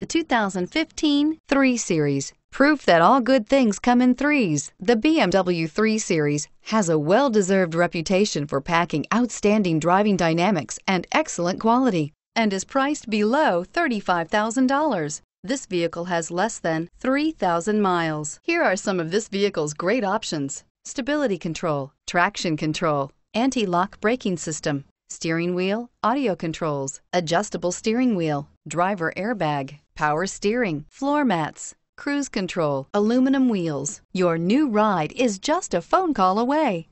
The 2015 3 Series. Proof that all good things come in threes. The BMW 3 Series has a well deserved reputation for packing outstanding driving dynamics and excellent quality, and is priced below $35,000. This vehicle has less than 3,000 miles. Here are some of this vehicle's great options stability control, traction control, anti lock braking system steering wheel, audio controls, adjustable steering wheel, driver airbag, power steering, floor mats, cruise control, aluminum wheels. Your new ride is just a phone call away.